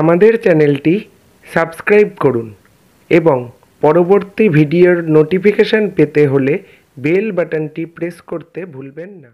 আমাদের চ্যানেলটি সাবস্ক্রাইব করুন এবং পরবর্তী ভিডিওর নোটিফিকেশান পেতে হলে বেল বাটনটি প্রেস করতে ভুলবেন না